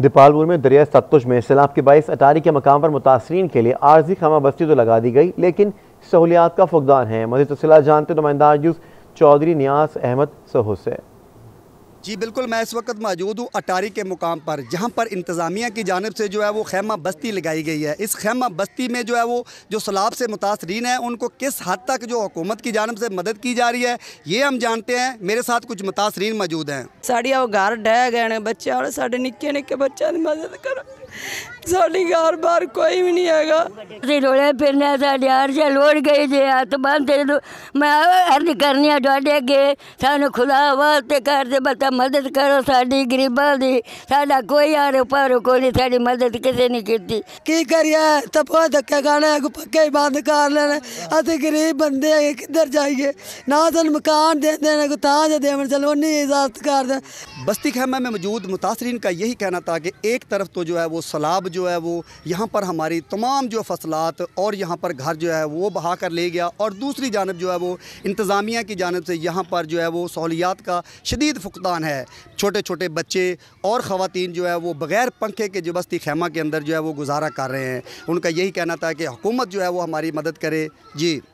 दीपालपुर में दरिया सतुज में सैलाब के बायस अटारी के मकाम पर मुतासरीन के लिए आर्जी खामा बस्ती तो लगा दी गई लेकिन सहूलियात का फुकदान है मजीद तफसला जानते नुमाइंदा यूस चौधरी न्यास अहमद सहो से जी बिल्कुल मैं इस वक्त मौजूद हूँ अटारी के मुकाम पर जहाँ पर इंतज़ामिया की जानब से जो है वो खैमा बस्ती लगाई गई है इस खैमा बस्ती में जो है वो जो सैलाब से मुतासरीन है उनको किस हद तक जो हुकूमत की जानब से मदद की जा रही है ये हम जानते हैं मेरे साथ कुछ मुतासरीन मौजूद हैं साड़ी वो घर डह गए बच्चे और साढ़े निके निके बच्चों की मदद करो साड़ी घर बार कोई भी नहीं है रोले फिरने यार हर लोड़ गई जे हाथ बंद मैं अर्ज करनी डॉडे गए सू खुदा वास्ते कर दे बता ਮਦਦ ਕਰੋ ਸਾਡੀ ਗਰੀਬਾਂ ਦੀ ਸਾਡਾ ਕੋਈ ਆਰੇ ਪਰ ਕੋਈ ਸਾਡੀ ਮਦਦ ਕਿਸੇ ਨੇ ਕੀਤੀ ਕੀ ਕਰੀਏ ਤਪੋ ਧੱਕੇ ਖਾਣੇ ਕੋ ਪੱਕੇ ਹੀ ਬੰਦ ਕਰ ਲੈਣ ਅਸੀਂ ਗਰੀਬ ਬੰਦੇ ਹੈਗੇ ਕਿੱਧਰ ਜਾਈਏ ਨਾ ਸਾਨੂੰ ਮਕਾਨ ਦੇ ਦੇਣ ਕੋ ਤਾਂ ਜੇ देवन चलो नहीं इजाजत कर दे बस्ती खेमा में मौजूद मुतासरीन का यही कहना था कि एक तरफ तो जो है वो सलाब जो है वो यहाँ पर हमारी तमाम जो फसलात और यहाँ पर घर जो है वो बहा कर ले गया और दूसरी जानब जो है वो इंतज़ामिया की जानब से यहाँ पर जो है वो सहूलियात का शदीद फुकदान परेशान है छोटे छोटे बच्चे और ख़वान जो है वो बग़ैर पंखे के जबस्ती खेमा के अंदर जो है वो गुजारा कर रहे हैं उनका यही कहना था कि हुकूमत जो है वो हमारी मदद करे जी